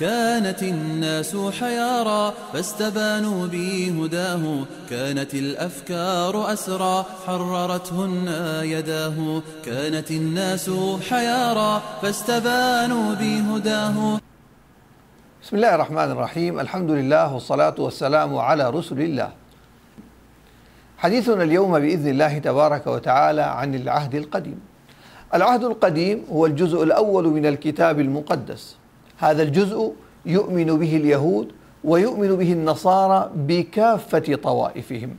كانت الناس حيارى فاستبانوا بي هداه كانت الأفكار أسرى حررتهن يداه كانت الناس حيارى فاستبانوا بي هداه بسم الله الرحمن الرحيم الحمد لله والصلاة والسلام على رسل الله حديثنا اليوم بإذن الله تبارك وتعالى عن العهد القديم العهد القديم هو الجزء الأول من الكتاب المقدس هذا الجزء يؤمن به اليهود ويؤمن به النصارى بكافة طوائفهم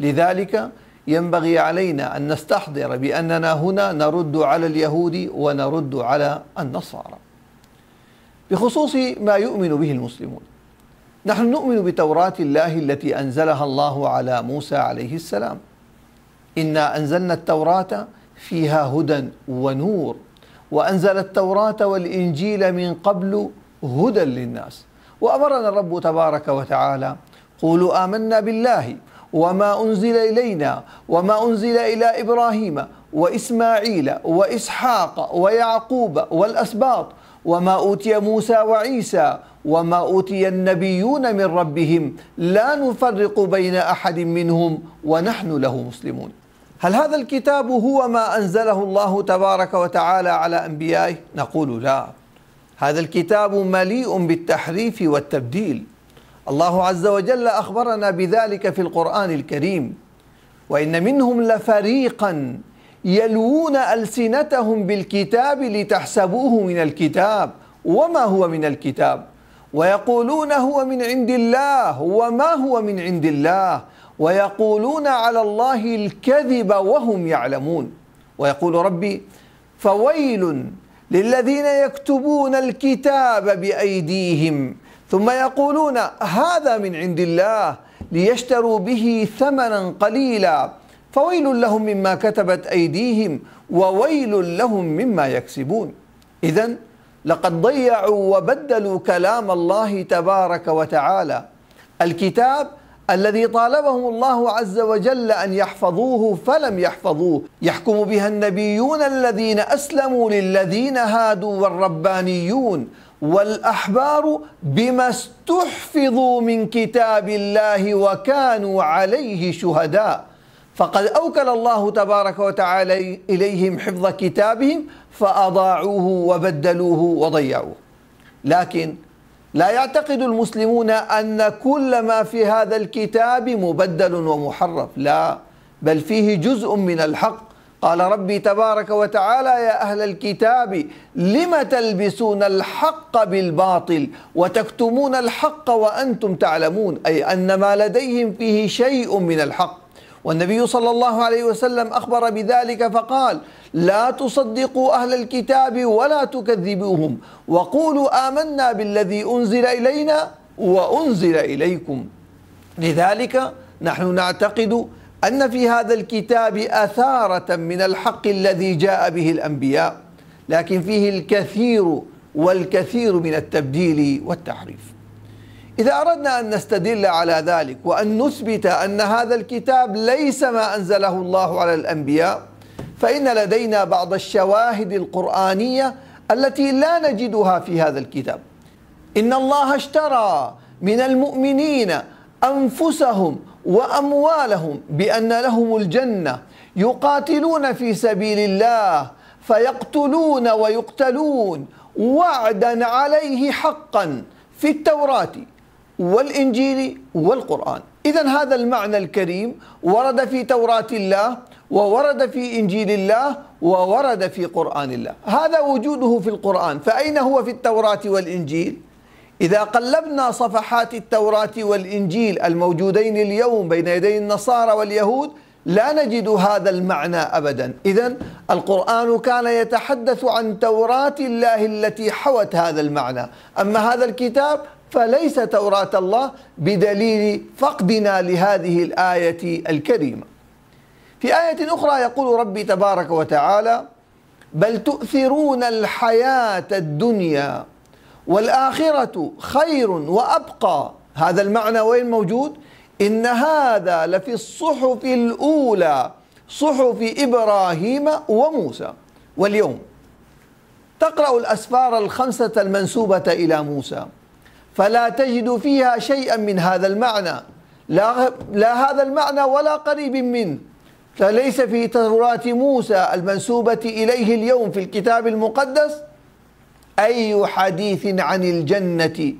لذلك ينبغي علينا أن نستحضر بأننا هنا نرد على اليهود ونرد على النصارى بخصوص ما يؤمن به المسلمون نحن نؤمن بتوراة الله التي أنزلها الله على موسى عليه السلام إنا أنزلنا التوراة فيها هدى ونور وأنزل التوراة والإنجيل من قبل هدى للناس وأمرنا الرب تبارك وتعالى قولوا آمنا بالله وما أنزل إلينا وما أنزل إلى إبراهيم وإسماعيل وإسحاق ويعقوب والأسباط وما أوتي موسى وعيسى وما أوتي النبيون من ربهم لا نفرق بين أحد منهم ونحن له مسلمون هل هذا الكتاب هو ما أنزله الله تبارك وتعالى على أنبيائه نقول لا هذا الكتاب مليء بالتحريف والتبديل الله عز وجل أخبرنا بذلك في القرآن الكريم وإن منهم لفريقا يلوون ألسنتهم بالكتاب لتحسبوه من الكتاب وما هو من الكتاب ويقولون هو من عند الله وما هو من عند الله ويقولون على الله الكذب وهم يعلمون ويقول ربي فويل للذين يكتبون الكتاب بايديهم ثم يقولون هذا من عند الله ليشتروا به ثمنا قليلا فويل لهم مما كتبت ايديهم وويل لهم مما يكسبون اذا لقد ضيعوا وبدلوا كلام الله تبارك وتعالى الكتاب الذي طالبهم الله عز وجل ان يحفظوه فلم يحفظوه يحكم بها النبيون الذين اسلموا للذين هادوا والربانيون والاحبار بما استحفظوا من كتاب الله وكانوا عليه شهداء فقد اوكل الله تبارك وتعالى اليهم حفظ كتابهم فاضاعوه وبدلوه وضيعوه لكن لا يعتقد المسلمون أن كل ما في هذا الكتاب مبدل ومحرف لا بل فيه جزء من الحق قال ربي تبارك وتعالى يا أهل الكتاب لم تلبسون الحق بالباطل وتكتمون الحق وأنتم تعلمون أي أن ما لديهم فيه شيء من الحق والنبي صلى الله عليه وسلم أخبر بذلك فقال لا تصدقوا أهل الكتاب ولا تكذبوهم وقولوا آمنا بالذي أنزل إلينا وأنزل إليكم لذلك نحن نعتقد أن في هذا الكتاب أثارة من الحق الذي جاء به الأنبياء لكن فيه الكثير والكثير من التبديل والتحريف إذا أردنا أن نستدل على ذلك وأن نثبت أن هذا الكتاب ليس ما أنزله الله على الأنبياء فإن لدينا بعض الشواهد القرآنية التي لا نجدها في هذا الكتاب إن الله اشترى من المؤمنين أنفسهم وأموالهم بأن لهم الجنة يقاتلون في سبيل الله فيقتلون ويقتلون وعدا عليه حقا في التوراة والإنجيل والقرآن إذا هذا المعنى الكريم ورد في توراة الله وورد في إنجيل الله وورد في قرآن الله هذا وجوده في القرآن فأين هو في التوراة والإنجيل؟ إذا قلبنا صفحات التوراة والإنجيل الموجودين اليوم بين يدي النصارى واليهود لا نجد هذا المعنى أبدا إذا القرآن كان يتحدث عن توراة الله التي حوت هذا المعنى أما هذا الكتاب فليس توراة الله بدليل فقدنا لهذه الآية الكريمة في آية أخرى يقول ربي تبارك وتعالى بل تؤثرون الحياة الدنيا والآخرة خير وأبقى هذا المعنى وين موجود؟ إن هذا لفي الصحف الأولى صحف إبراهيم وموسى واليوم تقرأ الأسفار الخمسة المنسوبة إلى موسى فلا تجد فيها شيئا من هذا المعنى لا, لا هذا المعنى ولا قريب منه فليس في توراة موسى المنسوبة إليه اليوم في الكتاب المقدس أي حديث عن الجنة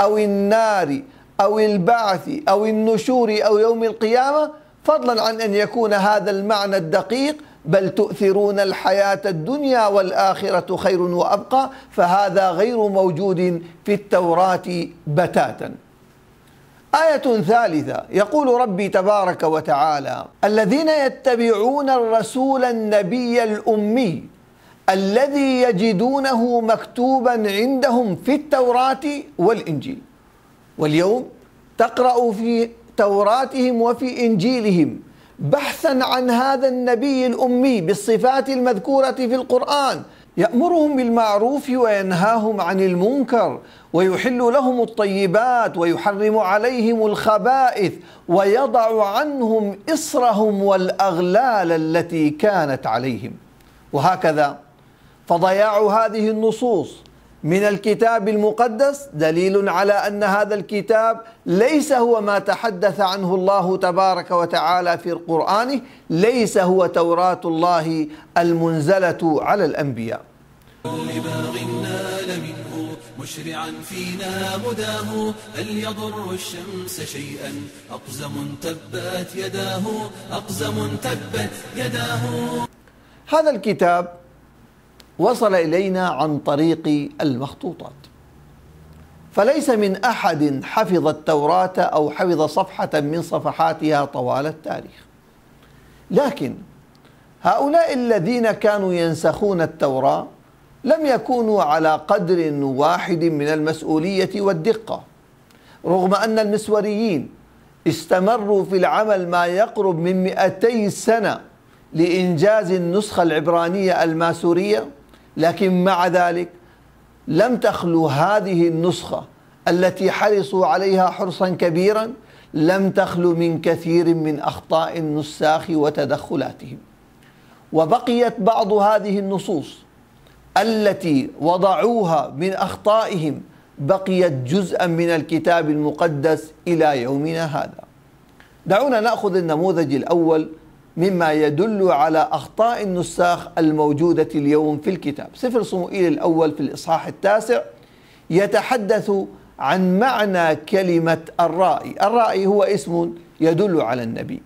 أو النار أو البعث أو النشور أو يوم القيامة فضلا عن أن يكون هذا المعنى الدقيق بل تؤثرون الحياة الدنيا والآخرة خير وأبقى فهذا غير موجود في التوراة بتاتا آية ثالثة يقول ربي تبارك وتعالى الذين يتبعون الرسول النبي الأمي الذي يجدونه مكتوبا عندهم في التوراة والإنجيل واليوم تقرأ في توراتهم وفي إنجيلهم بحثا عن هذا النبي الأمي بالصفات المذكورة في القرآن يأمرهم بالمعروف وينهاهم عن المنكر ويحل لهم الطيبات ويحرم عليهم الخبائث ويضع عنهم إصرهم والأغلال التي كانت عليهم وهكذا فضياع هذه النصوص من الكتاب المقدس دليل على ان هذا الكتاب ليس هو ما تحدث عنه الله تبارك وتعالى في قرانه ليس هو توراه الله المنزله على الانبياء مشرعا فينا هداه هل يضر الشمس شيئا أقزم تبت يداه أقزم تبت يداه هذا الكتاب وصل الينا عن طريق المخطوطات فليس من احد حفظ التوراه او حفظ صفحه من صفحاتها طوال التاريخ لكن هؤلاء الذين كانوا ينسخون التوراه لم يكونوا على قدر واحد من المسؤوليه والدقه رغم ان المسوريين استمروا في العمل ما يقرب من 200 سنه لانجاز النسخه العبرانيه الماسوريه لكن مع ذلك لم تخلو هذه النسخة التي حرصوا عليها حرصا كبيرا لم تخلو من كثير من أخطاء النساخ وتدخلاتهم وبقيت بعض هذه النصوص التي وضعوها من أخطائهم بقيت جزءا من الكتاب المقدس إلى يومنا هذا دعونا نأخذ النموذج الأول مما يدل على أخطاء النساخ الموجودة اليوم في الكتاب سفر صموئيل الأول في الإصحاح التاسع يتحدث عن معنى كلمة الرائي الرائي هو اسم يدل على النبي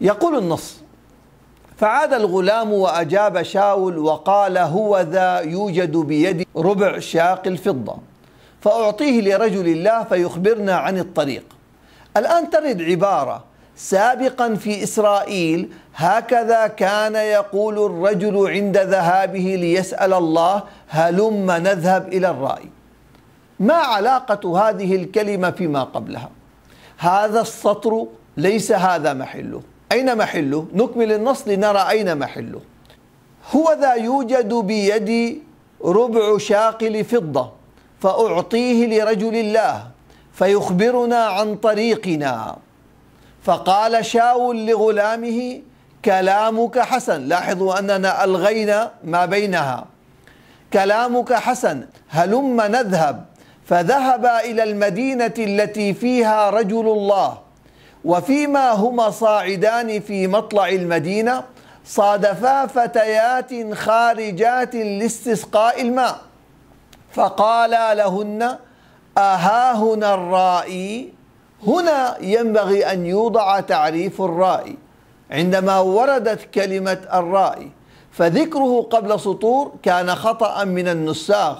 يقول النص فعاد الغلام وأجاب شاول وقال هو ذا يوجد بيدي ربع شاق الفضة فأعطيه لرجل الله فيخبرنا عن الطريق الآن ترد عبارة سابقا في إسرائيل هكذا كان يقول الرجل عند ذهابه ليسأل الله هلم نذهب إلى الرأي ما علاقة هذه الكلمة فيما قبلها هذا السطر ليس هذا محله أين محله؟ نكمل النص لنرى أين محله هو ذا يوجد بيدي ربع شاقل فضة فأعطيه لرجل الله فيخبرنا عن طريقنا فقال شاول لغلامه كلامك حسن لاحظوا أننا ألغينا ما بينها كلامك حسن هلم نذهب فذهبا إلى المدينة التي فيها رجل الله وفيما هما صاعدان في مطلع المدينة صادفا فتيات خارجات لاستسقاء الماء فقالا لهن أهاهنا الرائي هنا ينبغي أن يوضع تعريف الرأي عندما وردت كلمة الرأي فذكره قبل سطور كان خطأ من النساخ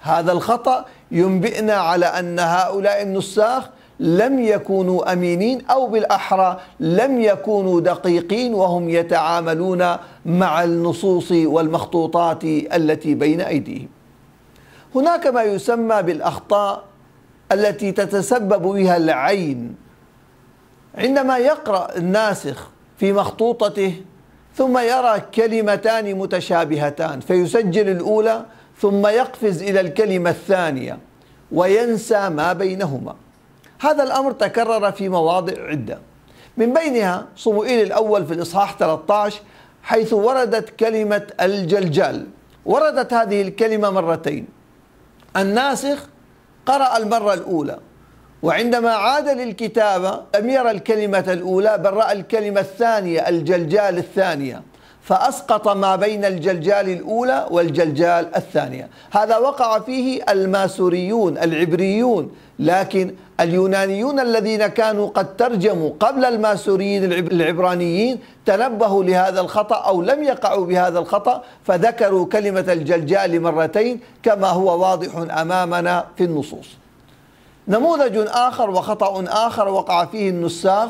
هذا الخطأ ينبئنا على أن هؤلاء النساخ لم يكونوا أمينين أو بالأحرى لم يكونوا دقيقين وهم يتعاملون مع النصوص والمخطوطات التي بين أيديهم هناك ما يسمى بالأخطاء التي تتسبب بها العين عندما يقرأ الناسخ في مخطوطته ثم يرى كلمتان متشابهتان فيسجل الأولى ثم يقفز إلى الكلمة الثانية وينسى ما بينهما هذا الأمر تكرر في مواضع عدة من بينها صموئيل الأول في الإصحاح 13 حيث وردت كلمة الجلجال وردت هذه الكلمة مرتين الناسخ قرأ المرة الأولى وعندما عاد للكتابة لم يرى الكلمة الأولى بل رأى الكلمة الثانية الجلجال الثانية فأسقط ما بين الجلجال الأولى والجلجال الثانية هذا وقع فيه الماسوريون العبريون لكن اليونانيون الذين كانوا قد ترجموا قبل الماسوريين العبرانيين تنبهوا لهذا الخطأ أو لم يقعوا بهذا الخطأ فذكروا كلمة الجلجال مرتين كما هو واضح أمامنا في النصوص نموذج آخر وخطأ آخر وقع فيه النساخ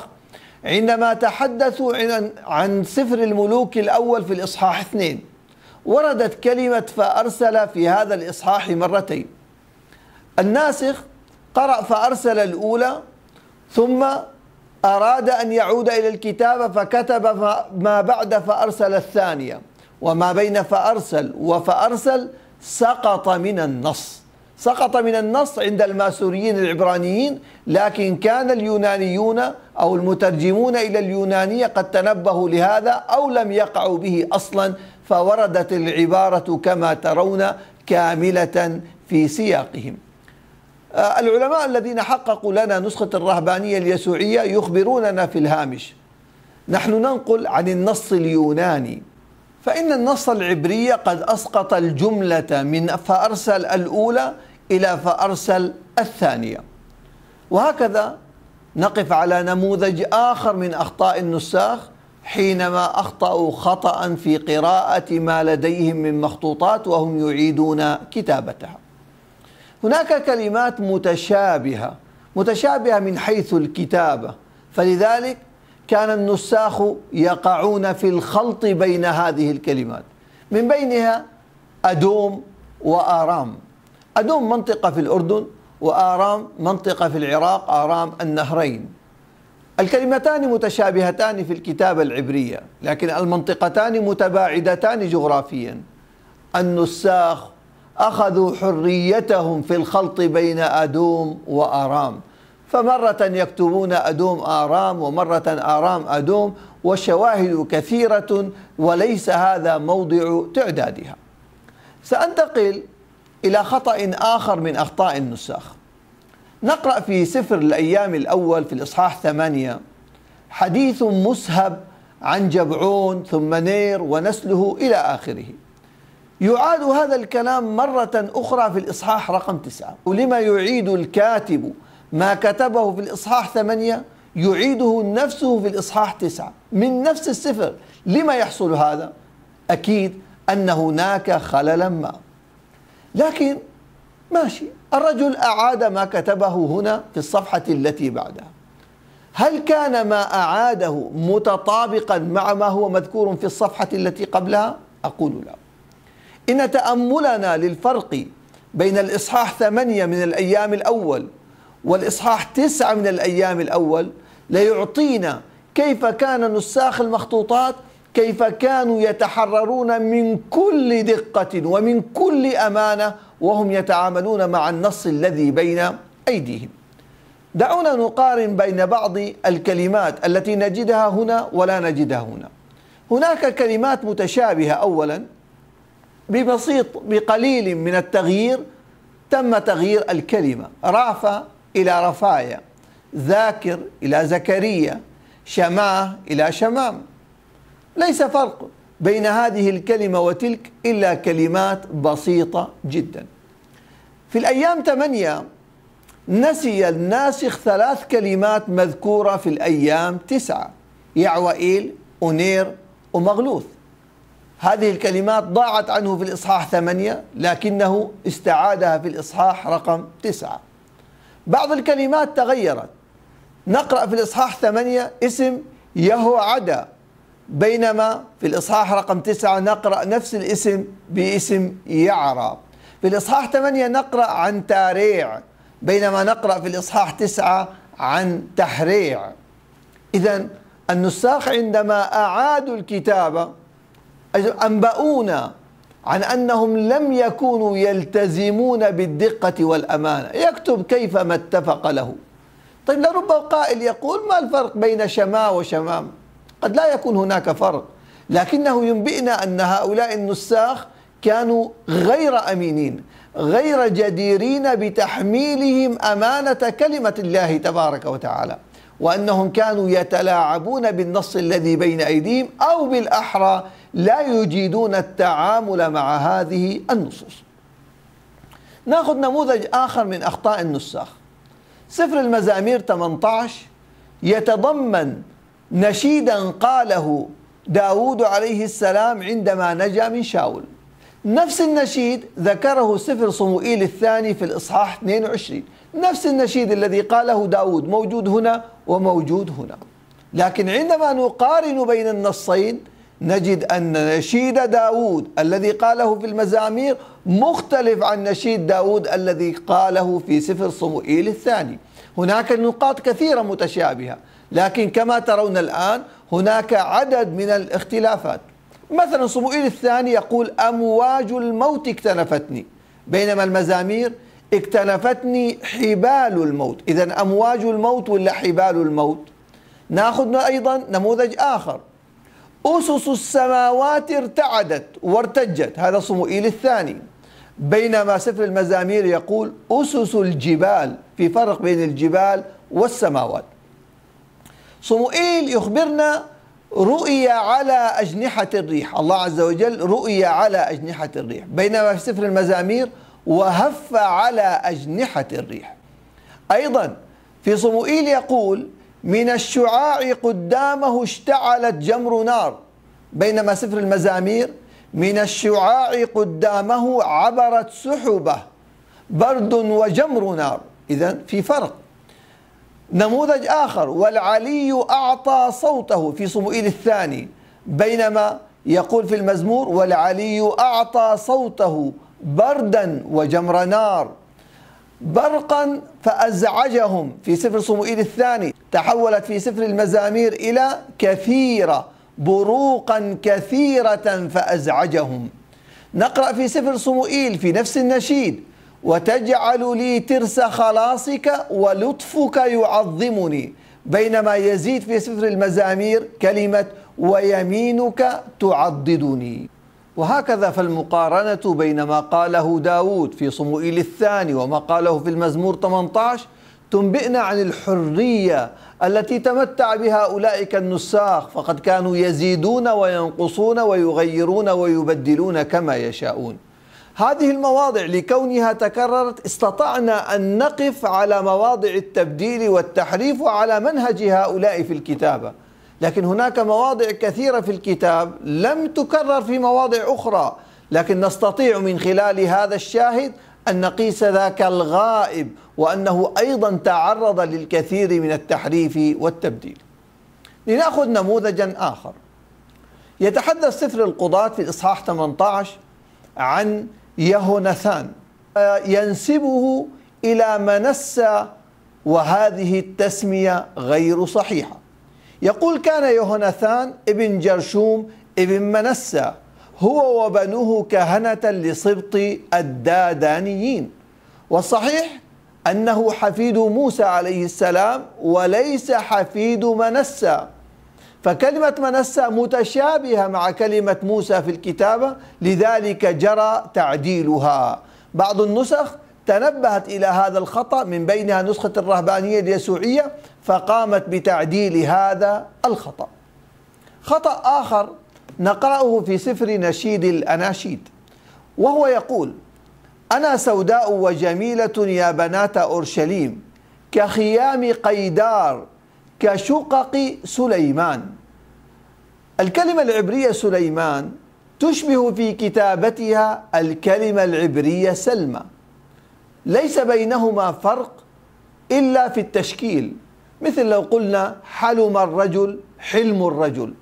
عندما تحدثوا عن سفر الملوك الأول في الإصحاح اثنين وردت كلمة فأرسل في هذا الإصحاح مرتين الناسخ قرأ فأرسل الأولى ثم أراد أن يعود إلى الكتابة فكتب ما بعد فأرسل الثانية وما بين فأرسل وفأرسل سقط من النص سقط من النص عند الماسوريين العبرانيين لكن كان اليونانيون أو المترجمون إلى اليونانية قد تنبهوا لهذا أو لم يقعوا به أصلا فوردت العبارة كما ترون كاملة في سياقهم آه، العلماء الذين حققوا لنا نسخة الرهبانية اليسوعية يخبروننا في الهامش نحن ننقل عن النص اليوناني فإن النص العبري قد أسقط الجملة من فأرسل الأولى إلى فأرسل الثانية وهكذا نقف على نموذج آخر من أخطاء النساخ حينما أخطأوا خطأ في قراءة ما لديهم من مخطوطات وهم يعيدون كتابتها هناك كلمات متشابهة متشابهة من حيث الكتابة فلذلك كان النساخ يقعون في الخلط بين هذه الكلمات من بينها أدوم وآرام أدوم منطقة في الأردن وآرام منطقة في العراق آرام النهرين الكلمتان متشابهتان في الكتابة العبرية لكن المنطقتان متباعدتان جغرافيا النساخ أخذوا حريتهم في الخلط بين أدوم وآرام فمرة يكتبون أدوم آرام ومرة آرام أدوم والشواهد كثيرة وليس هذا موضع تعدادها سأنتقل إلى خطأ آخر من أخطاء النساخ نقرأ في سفر الأيام الأول في الإصحاح ثمانية حديث مسهب عن جبعون ثم نير ونسله إلى آخره يعاد هذا الكلام مرة أخرى في الإصحاح رقم تسعة ولما يعيد الكاتب ما كتبه في الإصحاح ثمانية يعيده نفسه في الإصحاح تسعة من نفس السفر لما يحصل هذا؟ أكيد أن هناك خللا ما لكن ماشي الرجل أعاد ما كتبه هنا في الصفحة التي بعدها هل كان ما أعاده متطابقا مع ما هو مذكور في الصفحة التي قبلها؟ أقول لا إن تأملنا للفرق بين الإصحاح ثمانية من الأيام الأول والإصحاح تسعة من الأيام الأول ليعطينا كيف كان نساخ المخطوطات كيف كانوا يتحررون من كل دقة ومن كل أمانة وهم يتعاملون مع النص الذي بين أيديهم دعونا نقارن بين بعض الكلمات التي نجدها هنا ولا نجدها هنا هناك كلمات متشابهة أولا ببسيط بقليل من التغيير تم تغيير الكلمة رافة إلى رفايا ذاكر إلى زكريا شماه إلى شمام ليس فرق بين هذه الكلمة وتلك إلا كلمات بسيطة جدا في الأيام ثمانية نسي الناسخ ثلاث كلمات مذكورة في الأيام تسعة يعوئيل أونير ومغلوث هذه الكلمات ضاعت عنه في الإصحاح ثمانية لكنه استعادها في الإصحاح رقم تسعة بعض الكلمات تغيرت نقرأ في الإصحاح ثمانية اسم يهو عدا بينما في الإصحاح رقم تسعة نقرأ نفس الاسم باسم يعرى في الإصحاح ثمانية نقرأ عن تاريع بينما نقرأ في الإصحاح تسعة عن تحريع إذا النساخ عندما أعادوا الكتابة أنبؤونا عن أنهم لم يكونوا يلتزمون بالدقة والأمانة يكتب كيفما اتفق له طيب لرب قائل يقول ما الفرق بين شما وشمام قد لا يكون هناك فرق لكنه ينبئنا أن هؤلاء النساخ كانوا غير أمينين غير جديرين بتحميلهم أمانة كلمة الله تبارك وتعالى وأنهم كانوا يتلاعبون بالنص الذي بين أيديهم أو بالأحرى لا يجيدون التعامل مع هذه النصوص ناخذ نموذج آخر من أخطاء النساخ سفر المزامير 18 يتضمن نشيدا قاله داود عليه السلام عندما نجا من شاول نفس النشيد ذكره سفر صموئيل الثاني في الإصحاح 22 نفس النشيد الذي قاله داود موجود هنا وموجود هنا لكن عندما نقارن بين النصين نجد أن نشيد داود الذي قاله في المزامير مختلف عن نشيد داود الذي قاله في سفر صموئيل الثاني هناك نقاط كثيرة متشابهة لكن كما ترون الآن هناك عدد من الاختلافات مثلا صموئيل الثاني يقول أمواج الموت اكتنفتني بينما المزامير اكتنفتني حبال الموت إذا أمواج الموت ولا حبال الموت ناخذ أيضا نموذج آخر أسس السماوات ارتعدت وارتجت هذا صموئيل الثاني بينما سفر المزامير يقول أسس الجبال في فرق بين الجبال والسماوات صموئيل يخبرنا رؤية على أجنحة الريح الله عز وجل رؤية على أجنحة الريح بينما في سفر المزامير وهف على أجنحة الريح أيضا في صموئيل يقول من الشعاع قدامه اشتعلت جمر نار بينما سفر المزامير من الشعاع قدامه عبرت سحبة برد وجمر نار إذا في فرق نموذج آخر والعلي أعطى صوته في صموئيل الثاني بينما يقول في المزمور والعلي أعطى صوته بردا وجمر نار برقا فأزعجهم في سفر صموئيل الثاني تحولت في سفر المزامير إلى كثيرة بروقا كثيرة فأزعجهم نقرأ في سفر صموئيل في نفس النشيد وتجعل لي ترس خلاصك ولطفك يعظمني بينما يزيد في سفر المزامير كلمة ويمينك تعضدني وهكذا فالمقارنة بين ما قاله داود في صموئيل الثاني وما قاله في المزمور 18 تنبئنا عن الحرية التي تمتع بها أولئك النساخ فقد كانوا يزيدون وينقصون ويغيرون ويبدلون كما يشاءون هذه المواضع لكونها تكررت استطعنا أن نقف على مواضع التبديل والتحريف وعلى منهج هؤلاء في الكتابة لكن هناك مواضع كثيرة في الكتاب لم تكرر في مواضع أخرى لكن نستطيع من خلال هذا الشاهد أن نقيس ذاك الغائب وأنه أيضا تعرض للكثير من التحريف والتبديل لنأخذ نموذجا آخر يتحدث سفر القضاة في الإصحاح 18 عن يهونثان ينسبه إلى منسى وهذه التسمية غير صحيحة يقول كان يهنثان ابن جرشوم ابن منسى هو وبنوه كهنة لسبط الدادانيين والصحيح أنه حفيد موسى عليه السلام وليس حفيد منسى فكلمة منسى متشابهة مع كلمة موسى في الكتابة لذلك جرى تعديلها بعض النسخ تنبهت إلى هذا الخطأ من بينها نسخة الرهبانية اليسوعية فقامت بتعديل هذا الخطأ خطأ آخر نقرأه في سفر نشيد الأناشيد وهو يقول أنا سوداء وجميلة يا بنات أورشليم كخيام قيدار كشقق سليمان الكلمة العبرية سليمان تشبه في كتابتها الكلمة العبرية سلمى ليس بينهما فرق إلا في التشكيل مثل لو قلنا حلم الرجل حلم الرجل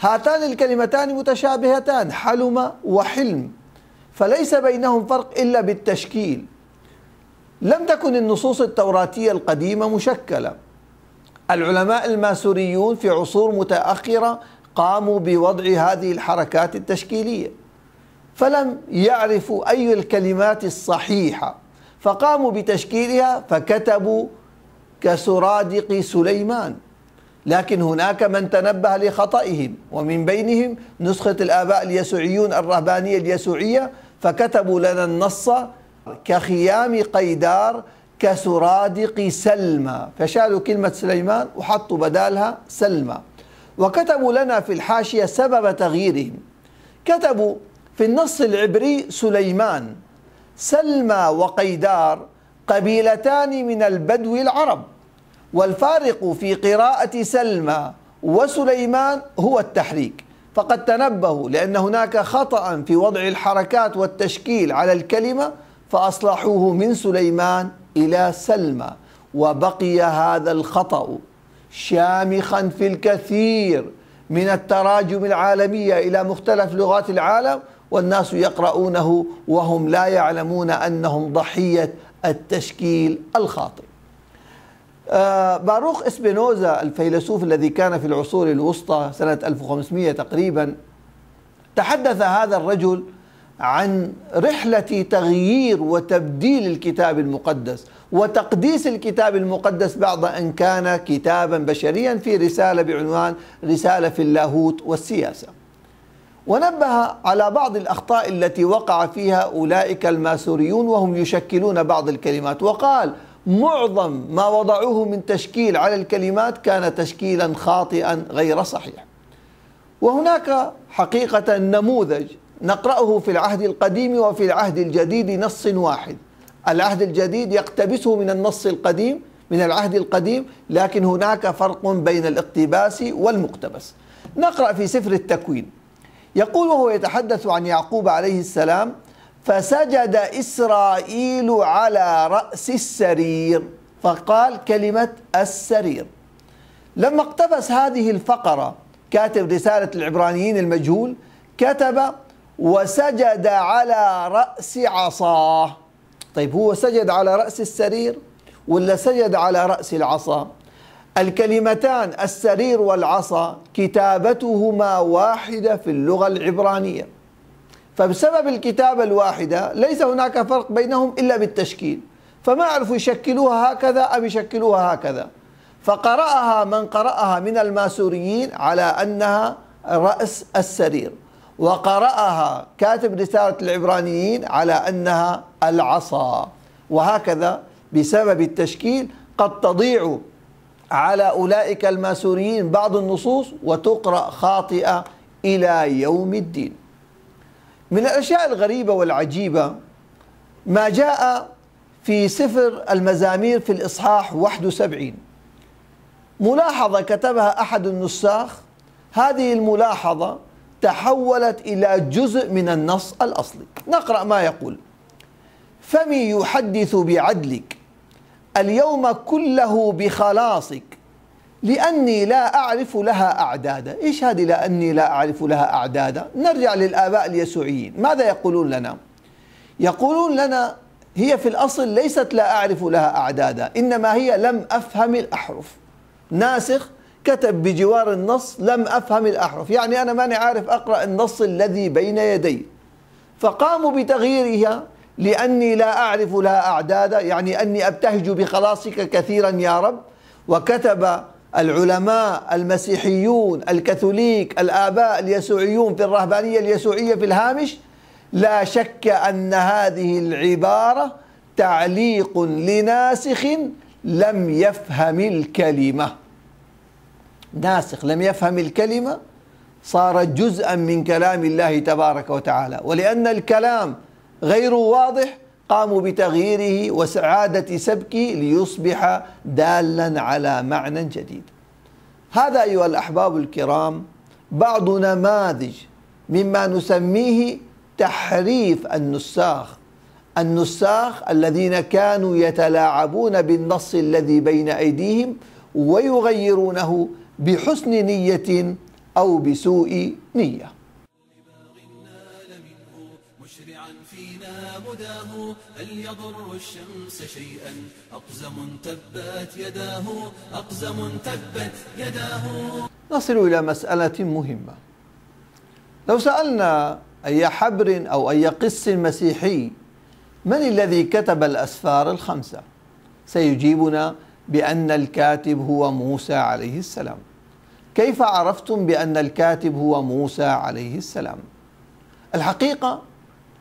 هاتان الكلمتان متشابهتان حلم وحلم فليس بينهم فرق إلا بالتشكيل لم تكن النصوص التوراتية القديمة مشكلة العلماء الماسوريون في عصور متأخرة قاموا بوضع هذه الحركات التشكيلية فلم يعرفوا أي الكلمات الصحيحة فقاموا بتشكيلها فكتبوا كسرادق سليمان لكن هناك من تنبه لخطئهم ومن بينهم نسخة الآباء اليسوعيون الرهبانية اليسوعية فكتبوا لنا النص كخيام قيدار كسرادق سلمى فشالوا كلمة سليمان وحطوا بدالها سلمى وكتبوا لنا في الحاشية سبب تغييرهم كتبوا في النص العبري سليمان سلمى وقيدار قبيلتان من البدو العرب والفارق في قراءة سلمى وسليمان هو التحريك فقد تنبهوا لأن هناك خطأ في وضع الحركات والتشكيل على الكلمة فأصلحوه من سليمان إلى سلمى وبقي هذا الخطأ شامخا في الكثير من التراجم العالمية إلى مختلف لغات العالم والناس يقرؤونه وهم لا يعلمون أنهم ضحية التشكيل الخاطئ آه، باروخ اسبينوزا الفيلسوف الذي كان في العصور الوسطى سنة 1500 تقريبا تحدث هذا الرجل عن رحلة تغيير وتبديل الكتاب المقدس وتقديس الكتاب المقدس بعد أن كان كتابا بشريا في رسالة بعنوان رسالة في اللاهوت والسياسة ونبه على بعض الأخطاء التي وقع فيها أولئك الماسوريون وهم يشكلون بعض الكلمات وقال معظم ما وضعوه من تشكيل على الكلمات كان تشكيلا خاطئا غير صحيح وهناك حقيقة نموذج نقرأه في العهد القديم وفي العهد الجديد نص واحد العهد الجديد يقتبسه من النص القديم من العهد القديم لكن هناك فرق بين الاقتباس والمقتبس نقرأ في سفر التكوين يقول وهو يتحدث عن يعقوب عليه السلام فسجد إسرائيل على رأس السرير فقال كلمة السرير لما اقتبس هذه الفقرة كاتب رسالة العبرانيين المجهول كتب وسجد على رأس عصاه طيب هو سجد على رأس السرير ولا سجد على رأس العصا الكلمتان السرير والعصا كتابتهما واحدة في اللغة العبرانية فبسبب الكتابة الواحدة ليس هناك فرق بينهم إلا بالتشكيل فما عرفوا يشكلوها هكذا أم يشكلوها هكذا فقرأها من قرأها من الماسوريين على أنها رأس السرير وقرأها كاتب رسالة العبرانيين على أنها العصا وهكذا بسبب التشكيل قد تضيع على أولئك الماسوريين بعض النصوص وتقرأ خاطئة إلى يوم الدين من الأشياء الغريبة والعجيبة ما جاء في سفر المزامير في الإصحاح 71 ملاحظة كتبها أحد النساخ هذه الملاحظة تحولت إلى جزء من النص الأصلي نقرأ ما يقول فمن يحدث بعدلك اليوم كله بخلاصك لأني لا أعرف لها أعدادا إيش هذه لأني لا أعرف لها أعدادا نرجع للآباء اليسوعيين ماذا يقولون لنا يقولون لنا هي في الأصل ليست لا أعرف لها أعدادا إنما هي لم أفهم الأحرف ناسخ كتب بجوار النص لم أفهم الأحرف يعني أنا ماني عارف أقرأ النص الذي بين يدي فقاموا بتغييرها لأني لا أعرف لها أعدادا يعني أني أبتهج بخلاصك كثيرا يا رب وكتب العلماء المسيحيون الكاثوليك الآباء اليسوعيون في الرهبانية اليسوعية في الهامش لا شك أن هذه العبارة تعليق لناسخ لم يفهم الكلمة ناسخ لم يفهم الكلمة صار جزءا من كلام الله تبارك وتعالى ولأن الكلام غير واضح قاموا بتغييره وسعادة سبكه ليصبح دالا على معنى جديد هذا أيها الأحباب الكرام بعض نماذج مما نسميه تحريف النساخ النساخ الذين كانوا يتلاعبون بالنص الذي بين أيديهم ويغيرونه بحسن نية أو بسوء نية هل يضر الشمس شيئا أقزم تبت يداه أقزم تبت يداه نصل إلى مسألة مهمة لو سألنا أي حبر أو أي قس مسيحي من الذي كتب الأسفار الخمسة سيجيبنا بأن الكاتب هو موسى عليه السلام كيف عرفتم بأن الكاتب هو موسى عليه السلام الحقيقة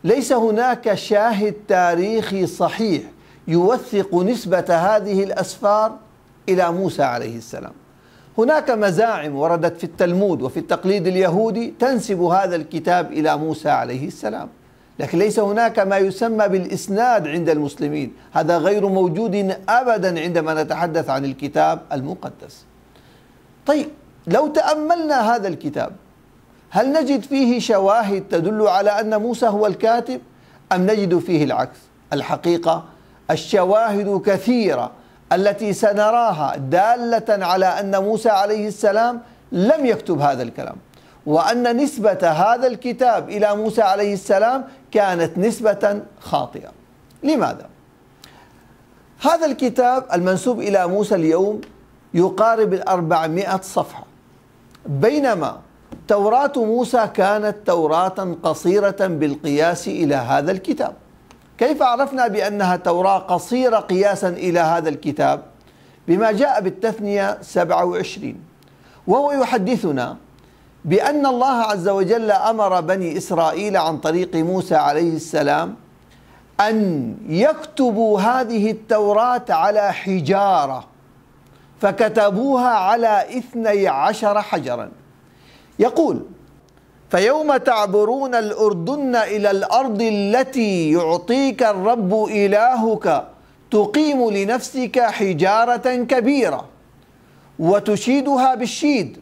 ليس هناك شاهد تاريخي صحيح يوثق نسبة هذه الأسفار إلى موسى عليه السلام هناك مزاعم وردت في التلمود وفي التقليد اليهودي تنسب هذا الكتاب إلى موسى عليه السلام لكن ليس هناك ما يسمى بالإسناد عند المسلمين هذا غير موجود أبدا عندما نتحدث عن الكتاب المقدس طيب لو تأملنا هذا الكتاب هل نجد فيه شواهد تدل على أن موسى هو الكاتب أم نجد فيه العكس الحقيقة الشواهد كثيرة التي سنراها دالة على أن موسى عليه السلام لم يكتب هذا الكلام وأن نسبة هذا الكتاب إلى موسى عليه السلام كانت نسبة خاطئة لماذا؟ هذا الكتاب المنسوب إلى موسى اليوم يقارب الأربعمائة صفحة بينما توراة موسى كانت توراة قصيرة بالقياس إلى هذا الكتاب كيف عرفنا بأنها توراة قصيرة قياسا إلى هذا الكتاب بما جاء بالتثنية 27 وهو يحدثنا بأن الله عز وجل أمر بني إسرائيل عن طريق موسى عليه السلام أن يكتبوا هذه التوراة على حجارة فكتبوها على اثني عشر حجراً يقول فيوم تعبرون الأردن إلى الأرض التي يعطيك الرب إلهك تقيم لنفسك حجارة كبيرة وتشيدها بالشيد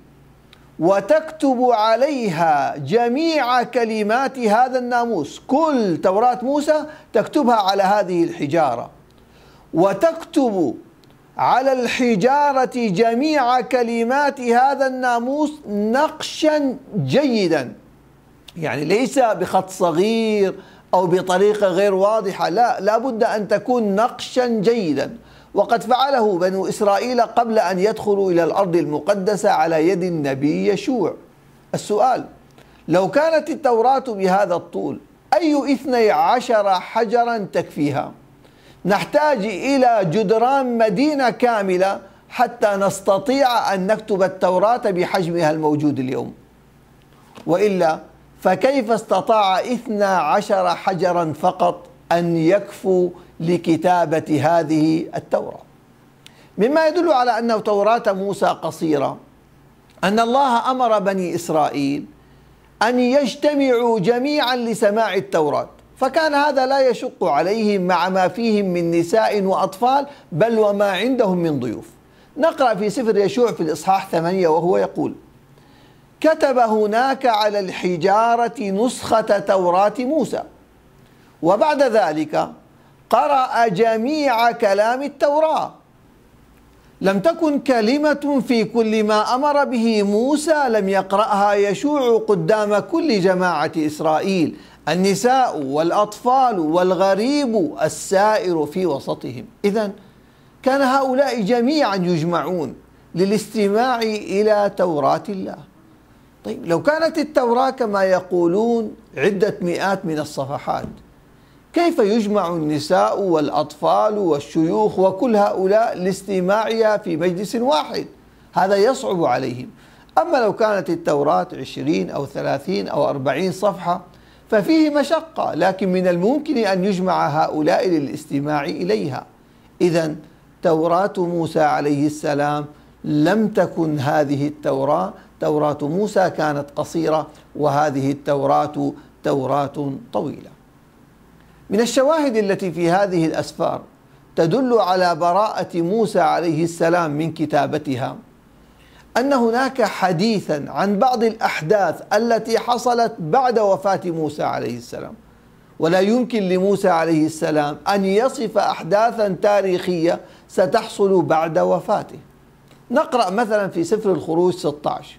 وتكتب عليها جميع كلمات هذا الناموس كل توراة موسى تكتبها على هذه الحجارة وتكتب على الحجارة جميع كلمات هذا الناموس نقشا جيدا يعني ليس بخط صغير أو بطريقة غير واضحة لا لابد أن تكون نقشا جيدا وقد فعله بنو إسرائيل قبل أن يدخلوا إلى الأرض المقدسة على يد النبي يشوع السؤال لو كانت التوراة بهذا الطول أي اثني عشر حجرا تكفيها؟ نحتاج إلى جدران مدينة كاملة حتى نستطيع أن نكتب التوراة بحجمها الموجود اليوم وإلا فكيف استطاع إثنى عشر حجرا فقط أن يكفوا لكتابة هذه التوراة مما يدل على أن توراة موسى قصيرة أن الله أمر بني إسرائيل أن يجتمعوا جميعا لسماع التوراة فكان هذا لا يشق عليهم مع ما فيهم من نساء وأطفال بل وما عندهم من ضيوف نقرأ في سفر يشوع في الإصحاح ثمانية وهو يقول كتب هناك على الحجارة نسخة توراة موسى وبعد ذلك قرأ جميع كلام التوراة لم تكن كلمة في كل ما أمر به موسى لم يقرأها يشوع قدام كل جماعة إسرائيل النساء والأطفال والغريب السائر في وسطهم إذا كان هؤلاء جميعا يجمعون للاستماع إلى توراة الله طيب لو كانت التوراة كما يقولون عدة مئات من الصفحات كيف يجمع النساء والأطفال والشيوخ وكل هؤلاء لاستماعها في مجلس واحد هذا يصعب عليهم أما لو كانت التوراة عشرين أو ثلاثين أو أربعين صفحة ففيه مشقة لكن من الممكن أن يجمع هؤلاء للاستماع إليها إذا توراة موسى عليه السلام لم تكن هذه التوراة توراة موسى كانت قصيرة وهذه التوراة توراة طويلة من الشواهد التي في هذه الأسفار تدل على براءة موسى عليه السلام من كتابتها أن هناك حديثا عن بعض الأحداث التي حصلت بعد وفاة موسى عليه السلام ولا يمكن لموسى عليه السلام أن يصف أحداثا تاريخية ستحصل بعد وفاته نقرأ مثلا في سفر الخروج 16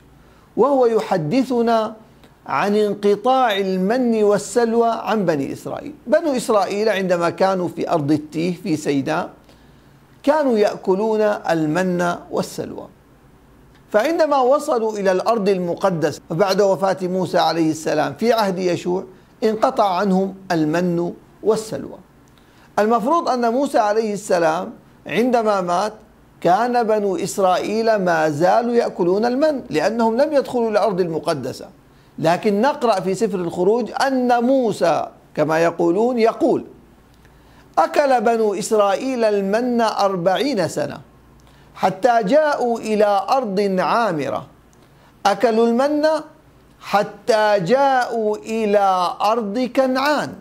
وهو يحدثنا عن انقطاع المن والسلوى عن بني إسرائيل بنو إسرائيل عندما كانوا في أرض التيه في سيناء كانوا يأكلون المن والسلوى فعندما وصلوا إلى الأرض المقدسة بعد وفاة موسى عليه السلام في عهد يشوع انقطع عنهم المن والسلوى المفروض أن موسى عليه السلام عندما مات كان بنو إسرائيل ما زالوا يأكلون المن لأنهم لم يدخلوا الأرض المقدسة لكن نقرأ في سفر الخروج أن موسى كما يقولون يقول أكل بنو إسرائيل المن أربعين سنة حتى جاءوا إلى أرض عامرة أكلوا المن حتى جاءوا إلى أرض كنعان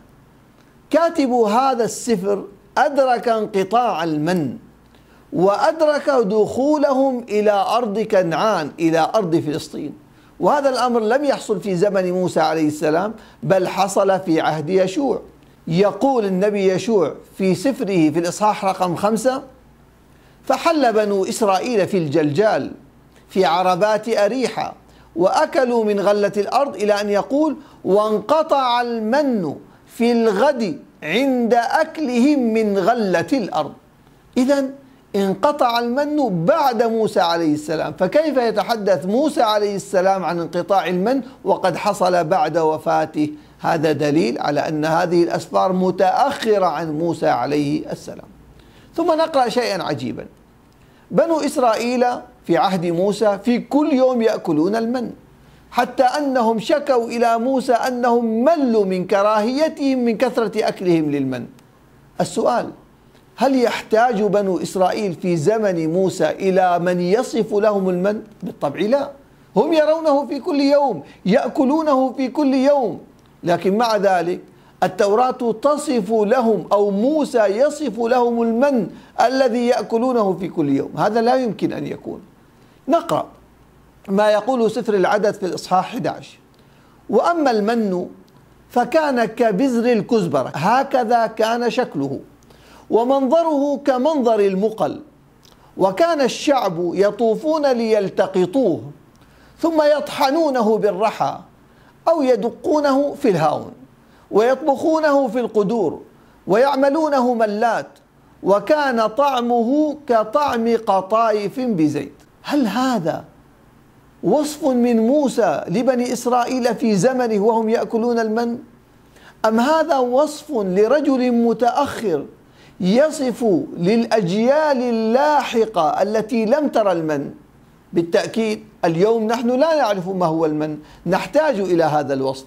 كاتب هذا السفر أدرك انقطاع المن وأدرك دخولهم إلى أرض كنعان إلى أرض فلسطين وهذا الأمر لم يحصل في زمن موسى عليه السلام بل حصل في عهد يشوع يقول النبي يشوع في سفره في الإصحاح رقم خمسة فحل بنو إسرائيل في الجلجال في عربات أريحة وأكلوا من غلة الأرض إلى أن يقول وانقطع المن في الغد عند أكلهم من غلة الأرض إذا انقطع المن بعد موسى عليه السلام فكيف يتحدث موسى عليه السلام عن انقطاع المن وقد حصل بعد وفاته هذا دليل على أن هذه الأسفار متأخرة عن موسى عليه السلام ثم نقرأ شيئا عجيبا بنو إسرائيل في عهد موسى في كل يوم يأكلون المن حتى أنهم شكوا إلى موسى أنهم ملوا من كراهيتهم من كثرة أكلهم للمن السؤال هل يحتاج بنو إسرائيل في زمن موسى إلى من يصف لهم المن؟ بالطبع لا هم يرونه في كل يوم يأكلونه في كل يوم لكن مع ذلك التوراة تصف لهم أو موسى يصف لهم المن الذي يأكلونه في كل يوم هذا لا يمكن أن يكون نقرأ ما يقول سفر العدد في الإصحاح 11 وأما المن فكان كبزر الكزبرة هكذا كان شكله ومنظره كمنظر المقل وكان الشعب يطوفون ليلتقطوه ثم يطحنونه بالرحى أو يدقونه في الهاون ويطبخونه في القدور ويعملونه ملات وكان طعمه كطعم قطايف بزيت هل هذا وصف من موسى لبني اسرائيل في زمنه وهم ياكلون المن ام هذا وصف لرجل متاخر يصف للاجيال اللاحقه التي لم ترى المن بالتاكيد اليوم نحن لا نعرف ما هو المن نحتاج الى هذا الوصف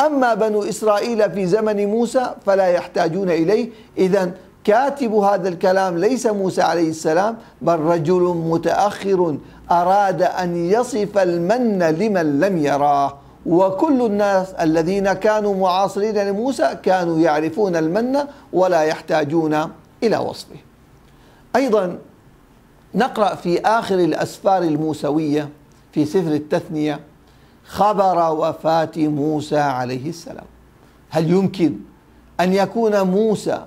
أما بنو إسرائيل في زمن موسى فلا يحتاجون إليه إذا كاتب هذا الكلام ليس موسى عليه السلام بل رجل متأخر أراد أن يصف المن لمن لم يراه وكل الناس الذين كانوا معاصرين لموسى كانوا يعرفون المن ولا يحتاجون إلى وصفه أيضا نقرأ في آخر الأسفار الموسوية في سفر التثنية خبر وفاة موسى عليه السلام هل يمكن أن يكون موسى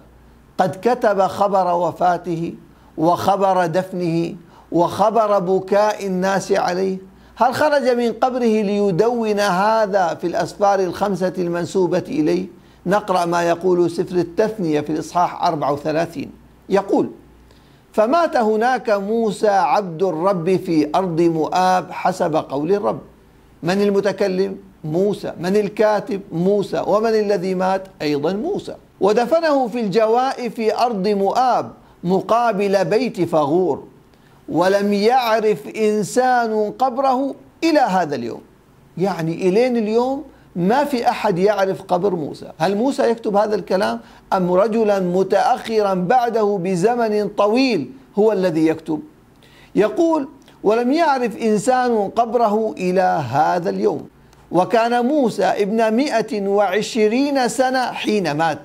قد كتب خبر وفاته وخبر دفنه وخبر بكاء الناس عليه هل خرج من قبره ليدون هذا في الأسفار الخمسة المنسوبة إليه نقرأ ما يقول سفر التثنية في الإصحاح 34 يقول فمات هناك موسى عبد الرب في أرض مؤاب حسب قول الرب من المتكلم موسى من الكاتب موسى ومن الذي مات أيضا موسى ودفنه في الجواء في أرض مؤاب مقابل بيت فغور ولم يعرف إنسان قبره إلى هذا اليوم يعني إلين اليوم ما في أحد يعرف قبر موسى هل موسى يكتب هذا الكلام أم رجلا متأخرا بعده بزمن طويل هو الذي يكتب يقول ولم يعرف إنسان قبره إلى هذا اليوم وكان موسى ابن مئة وعشرين سنة حين مات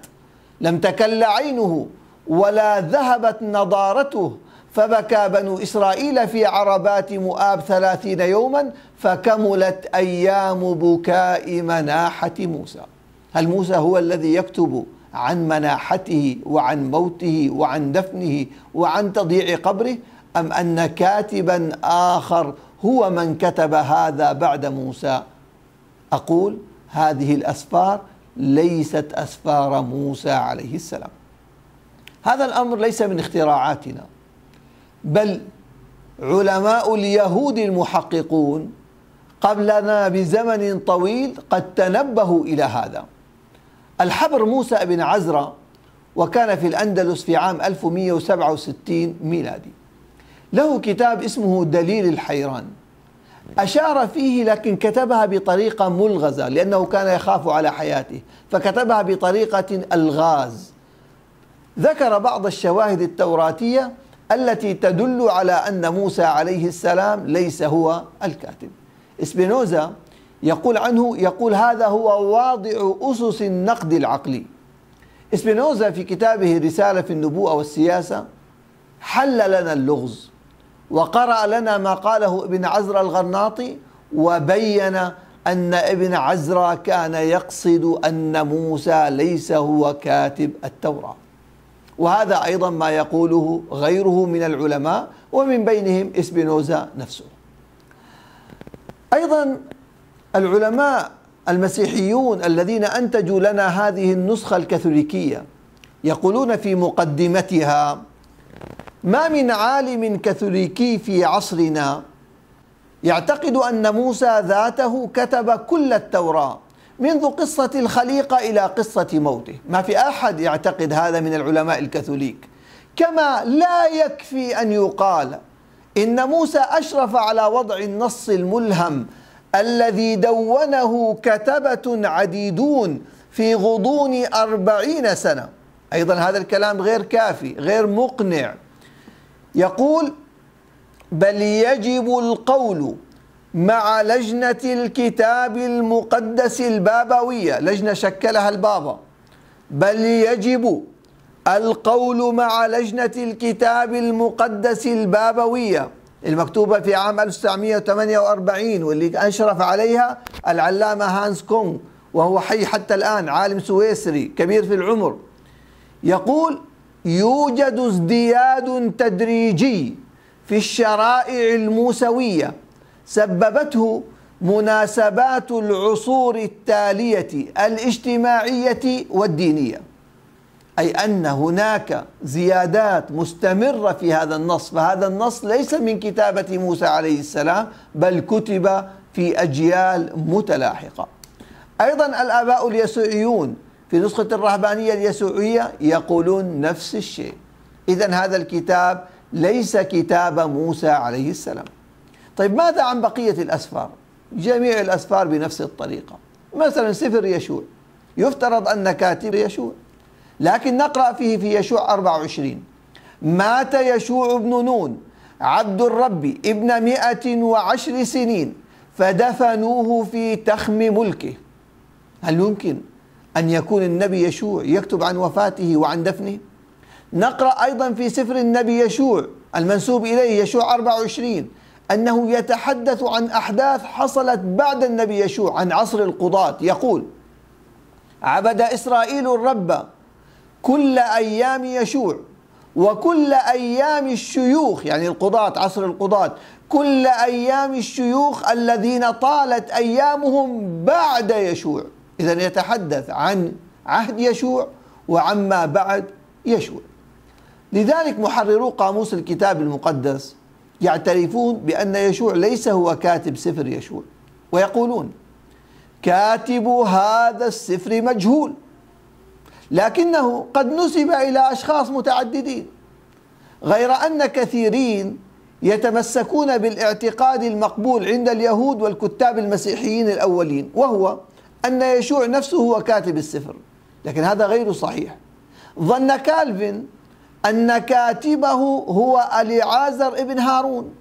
لم تكل عينه ولا ذهبت نضارته فبكى بنو إسرائيل في عربات مؤاب ثلاثين يوما فكملت أيام بكاء مناحة موسى هل موسى هو الذي يكتب عن مناحته وعن موته وعن دفنه وعن تضييع قبره أم أن كاتبا آخر هو من كتب هذا بعد موسى أقول هذه الأسفار ليست أسفار موسى عليه السلام هذا الأمر ليس من اختراعاتنا بل علماء اليهود المحققون قبلنا بزمن طويل قد تنبهوا إلى هذا الحبر موسى بن عزرة وكان في الأندلس في عام 1167 ميلادي له كتاب اسمه دليل الحيران أشار فيه لكن كتبها بطريقة ملغزة لأنه كان يخاف على حياته فكتبها بطريقة الغاز ذكر بعض الشواهد التوراتية التي تدل على أن موسى عليه السلام ليس هو الكاتب اسبينوزا يقول عنه يقول هذا هو واضع أسس النقد العقلي اسبينوزا في كتابه رسالة في النبوءة والسياسة حل لنا اللغز وقرأ لنا ما قاله ابن عزرا الغرناطي وبين أن ابن عزرا كان يقصد أن موسى ليس هو كاتب التوراة وهذا أيضا ما يقوله غيره من العلماء ومن بينهم إسبينوزا نفسه أيضا العلماء المسيحيون الذين أنتجوا لنا هذه النسخة الكاثوليكية يقولون في مقدمتها ما من عالم كاثوليكي في عصرنا يعتقد أن موسى ذاته كتب كل التوراة منذ قصة الخليقة إلى قصة موته ما في أحد يعتقد هذا من العلماء الكاثوليك كما لا يكفي أن يقال إن موسى أشرف على وضع النص الملهم الذي دونه كتبة عديدون في غضون أربعين سنة أيضا هذا الكلام غير كافي غير مقنع يقول بل يجب القول مع لجنة الكتاب المقدس البابوية لجنة شكلها البابا بل يجب القول مع لجنة الكتاب المقدس البابوية المكتوبة في عام 1948 واللي أشرف عليها العلامة هانس كونغ وهو حي حتى الآن عالم سويسري كبير في العمر يقول يوجد ازدياد تدريجي في الشرائع الموسويه سببته مناسبات العصور التاليه الاجتماعيه والدينيه اي ان هناك زيادات مستمره في هذا النص فهذا النص ليس من كتابه موسى عليه السلام بل كتب في اجيال متلاحقه ايضا الاباء اليسوعيون في نسخة الرهبانية اليسوعية يقولون نفس الشيء إذا هذا الكتاب ليس كتاب موسى عليه السلام طيب ماذا عن بقية الأسفار جميع الأسفار بنفس الطريقة مثلا سفر يشوع يفترض أن كاتب يشوع لكن نقرأ فيه في يشوع 24 مات يشوع بن نون عبد الرب ابن مئة وعشر سنين فدفنوه في تخم ملكه هل يمكن أن يكون النبي يشوع يكتب عن وفاته وعن دفنه نقرأ أيضا في سفر النبي يشوع المنسوب إليه يشوع 24 أنه يتحدث عن أحداث حصلت بعد النبي يشوع عن عصر القضاة يقول عبد إسرائيل الرب كل أيام يشوع وكل أيام الشيوخ يعني القضاة عصر القضاة كل أيام الشيوخ الذين طالت أيامهم بعد يشوع إذا يتحدث عن عهد يشوع وعما بعد يشوع لذلك محررو قاموس الكتاب المقدس يعترفون بأن يشوع ليس هو كاتب سفر يشوع ويقولون كاتب هذا السفر مجهول لكنه قد نسب إلى أشخاص متعددين غير أن كثيرين يتمسكون بالاعتقاد المقبول عند اليهود والكتاب المسيحيين الأولين وهو أن يشوع نفسه هو كاتب السفر لكن هذا غير صحيح ظن كالفن أن كاتبه هو أليعازر ابن هارون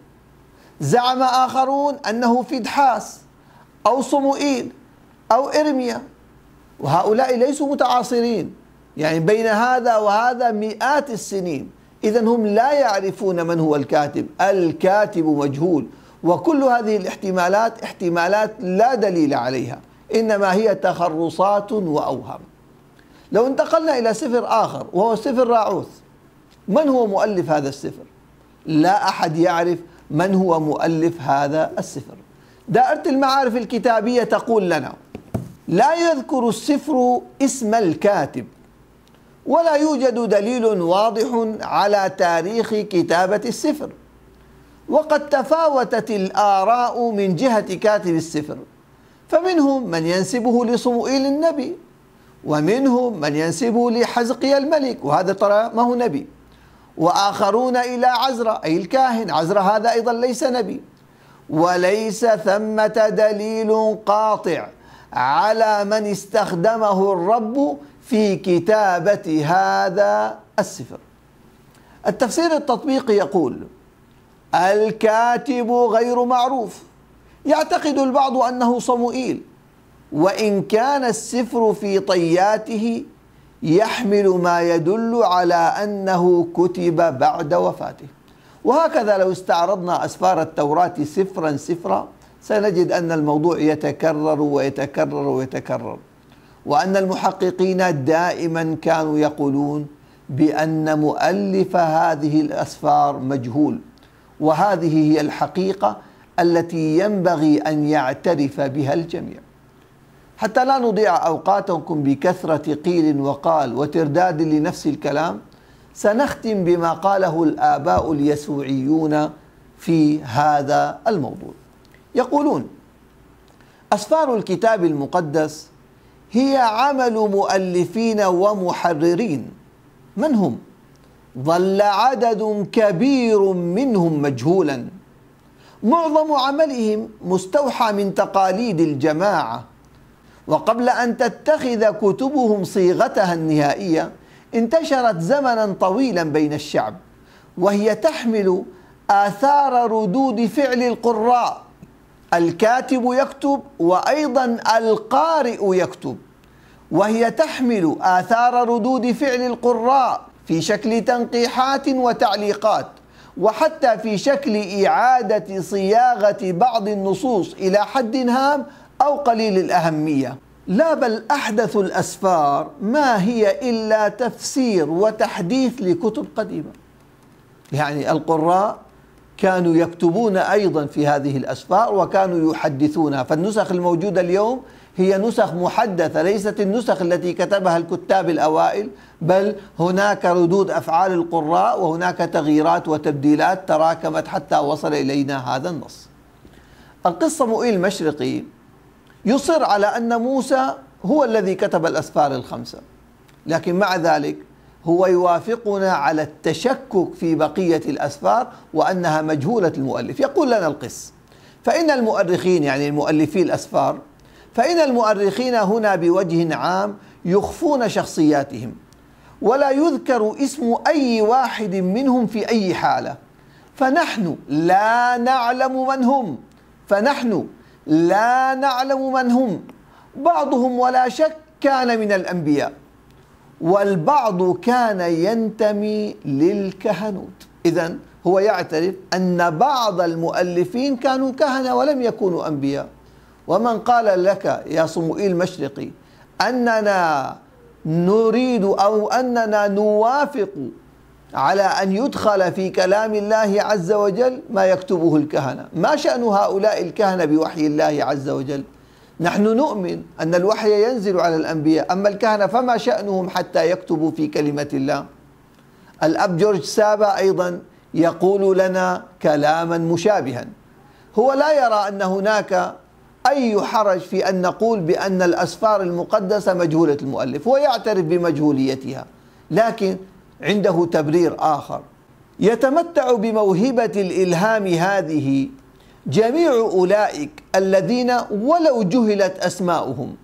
زعم آخرون أنه فيدحاس أو صموئيل أو إرميا وهؤلاء ليسوا متعاصرين يعني بين هذا وهذا مئات السنين إذا هم لا يعرفون من هو الكاتب الكاتب مجهول وكل هذه الاحتمالات احتمالات لا دليل عليها إنما هي تخرصات وأوهام لو انتقلنا إلى سفر آخر وهو سفر راعوث من هو مؤلف هذا السفر لا أحد يعرف من هو مؤلف هذا السفر دائرة المعارف الكتابية تقول لنا لا يذكر السفر اسم الكاتب ولا يوجد دليل واضح على تاريخ كتابة السفر وقد تفاوتت الآراء من جهة كاتب السفر فمنهم من ينسبه لصموئيل النبي ومنهم من ينسبه لحزقيا الملك وهذا ترى ما هو نبي وآخرون إلى عزرة أي الكاهن عزرة هذا أيضا ليس نبي وليس ثمة دليل قاطع على من استخدمه الرب في كتابة هذا السفر التفسير التطبيقي يقول الكاتب غير معروف يعتقد البعض أنه صموئيل وإن كان السفر في طياته يحمل ما يدل على أنه كتب بعد وفاته وهكذا لو استعرضنا أسفار التوراة سفرا سفرا سنجد أن الموضوع يتكرر ويتكرر ويتكرر وأن المحققين دائما كانوا يقولون بأن مؤلف هذه الأسفار مجهول وهذه هي الحقيقة التي ينبغي أن يعترف بها الجميع حتى لا نضيع أوقاتكم بكثرة قيل وقال وترداد لنفس الكلام سنختم بما قاله الآباء اليسوعيون في هذا الموضوع يقولون أسفار الكتاب المقدس هي عمل مؤلفين ومحررين من هم؟ ظل عدد كبير منهم مجهولا معظم عملهم مستوحى من تقاليد الجماعة وقبل أن تتخذ كتبهم صيغتها النهائية انتشرت زمنا طويلا بين الشعب وهي تحمل آثار ردود فعل القراء الكاتب يكتب وأيضا القارئ يكتب وهي تحمل آثار ردود فعل القراء في شكل تنقيحات وتعليقات وحتى في شكل إعادة صياغة بعض النصوص إلى حد هام أو قليل الأهمية لا بل أحدث الأسفار ما هي إلا تفسير وتحديث لكتب قديمة يعني القراء كانوا يكتبون أيضا في هذه الأسفار وكانوا يحدثونها فالنسخ الموجودة اليوم هي نسخ محدثة ليست النسخ التي كتبها الكتاب الأوائل بل هناك ردود أفعال القراء وهناك تغييرات وتبديلات تراكمت حتى وصل إلينا هذا النص القصة مؤيل المشرقي يصر على أن موسى هو الذي كتب الأسفار الخمسة لكن مع ذلك هو يوافقنا على التشكك في بقية الأسفار وأنها مجهولة المؤلف يقول لنا القس فإن المؤرخين يعني المؤلفي الأسفار فإن المؤرخين هنا بوجه عام يخفون شخصياتهم ولا يذكر اسم أي واحد منهم في أي حالة فنحن لا نعلم من هم فنحن لا نعلم من هم بعضهم ولا شك كان من الأنبياء والبعض كان ينتمي للكهنوت إذا هو يعترف أن بعض المؤلفين كانوا كهنة ولم يكونوا أنبياء ومن قال لك يا صموئيل المشرقي أننا نريد أو أننا نوافق على أن يدخل في كلام الله عز وجل ما يكتبه الكهنة ما شأن هؤلاء الكهنة بوحي الله عز وجل نحن نؤمن أن الوحي ينزل على الأنبياء أما الكهنة فما شأنهم حتى يكتبوا في كلمة الله الأب جورج سابا أيضا يقول لنا كلاما مشابها هو لا يرى أن هناك أي حرج في أن نقول بأن الأسفار المقدسة مجهولة المؤلف هو يعترف بمجهوليتها لكن عنده تبرير آخر يتمتع بموهبة الإلهام هذه جميع أولئك الذين ولو جهلت أسماؤهم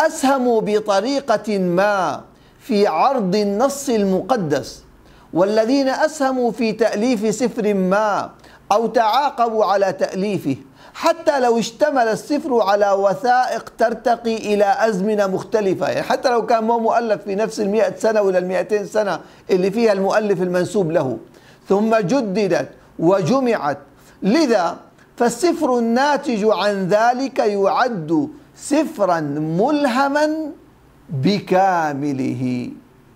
أسهموا بطريقة ما في عرض النص المقدس والذين أسهموا في تأليف سفر ما أو تعاقبوا على تأليفه حتى لو اشتمل السفر على وثائق ترتقي إلى أزمنة مختلفة يعني حتى لو كان مو مؤلف في نفس المئة سنة ولا المئتين سنة اللي فيها المؤلف المنسوب له ثم جددت وجمعت لذا فالسفر الناتج عن ذلك يعد سفرا ملهما بكامله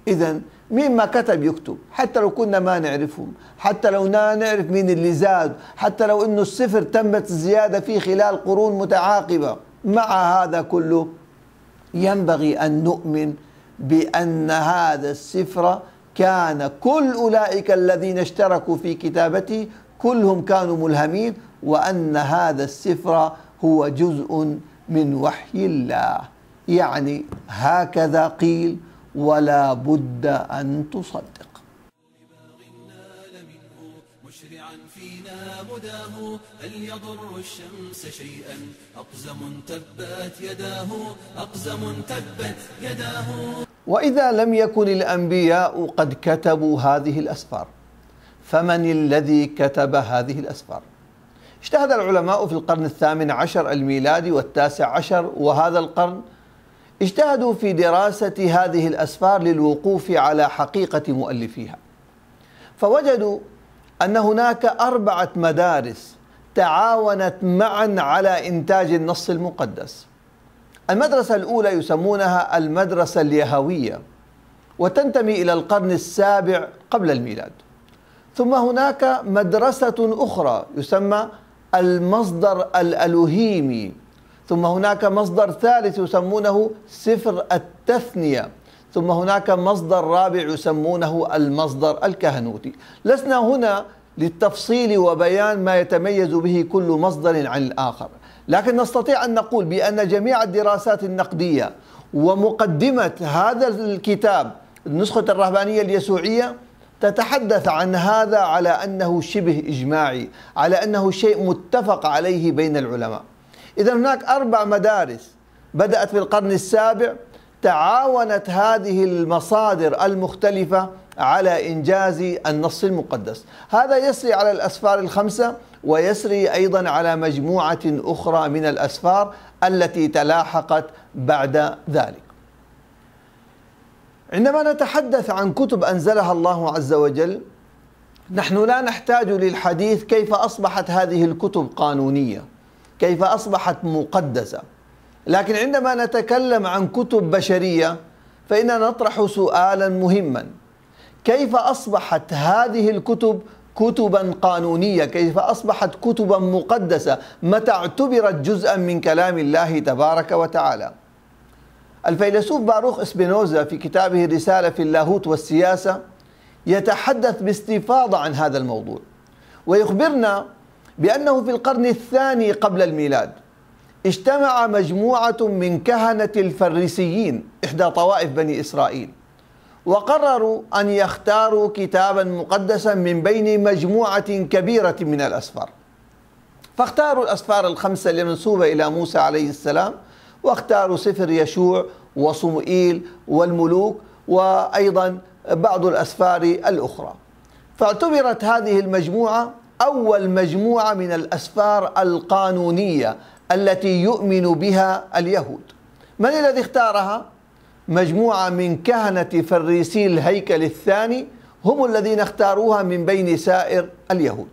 إذا مين ما كتب يكتب حتى لو كنا ما نعرفهم حتى لو لا نعرف مين اللي زاد حتى لو انه السفر تمت الزيادة فيه خلال قرون متعاقبة مع هذا كله ينبغي أن نؤمن بأن هذا السفر كان كل أولئك الذين اشتركوا في كتابته كلهم كانوا ملهمين وأن هذا السفر هو جزء من وحي الله يعني هكذا قيل ولا بد أن تصدق فينا مداه هل يضر الشمس شيئا أقزم تبت يداه أقزم تبت يداه وإذا لم يكن الأنبياء قد كتبوا هذه الأسفار فمن الذي كتب هذه الأسفار اجتهد العلماء في القرن الثامن عشر الميلادي والتاسع عشر وهذا القرن اجتهدوا في دراسة هذه الأسفار للوقوف على حقيقة مؤلفيها فوجدوا أن هناك أربعة مدارس تعاونت معا على إنتاج النص المقدس المدرسة الأولى يسمونها المدرسة اليهوية وتنتمي إلى القرن السابع قبل الميلاد ثم هناك مدرسة أخرى يسمى المصدر الألوهيمي ثم هناك مصدر ثالث يسمونه سفر التثنية ثم هناك مصدر رابع يسمونه المصدر الكهنوتي لسنا هنا للتفصيل وبيان ما يتميز به كل مصدر عن الآخر لكن نستطيع أن نقول بأن جميع الدراسات النقدية ومقدمة هذا الكتاب النسخة الرهبانية اليسوعية تتحدث عن هذا على أنه شبه إجماعي على أنه شيء متفق عليه بين العلماء إذا هناك أربع مدارس بدأت في القرن السابع تعاونت هذه المصادر المختلفة على إنجاز النص المقدس هذا يسري على الأسفار الخمسة ويسري أيضا على مجموعة أخرى من الأسفار التي تلاحقت بعد ذلك عندما نتحدث عن كتب أنزلها الله عز وجل نحن لا نحتاج للحديث كيف أصبحت هذه الكتب قانونية كيف أصبحت مقدسة لكن عندما نتكلم عن كتب بشرية فإننا نطرح سؤالا مهما كيف أصبحت هذه الكتب كتبا قانونية كيف أصبحت كتبا مقدسة متى اعتبرت جزءا من كلام الله تبارك وتعالى الفيلسوف باروخ اسبينوزا في كتابه رسالة في اللاهوت والسياسة يتحدث باستفاضة عن هذا الموضوع ويخبرنا بأنه في القرن الثاني قبل الميلاد اجتمع مجموعة من كهنة الفريسيين إحدى طوائف بني إسرائيل وقرروا أن يختاروا كتابا مقدسا من بين مجموعة كبيرة من الأسفار فاختاروا الأسفار الخمسة المنسوبة إلى موسى عليه السلام واختاروا سفر يشوع وصموئيل والملوك وأيضا بعض الأسفار الأخرى فاعتبرت هذه المجموعة أول مجموعة من الأسفار القانونية التي يؤمن بها اليهود من الذي اختارها؟ مجموعة من كهنة فريسي الهيكل الثاني هم الذين اختاروها من بين سائر اليهود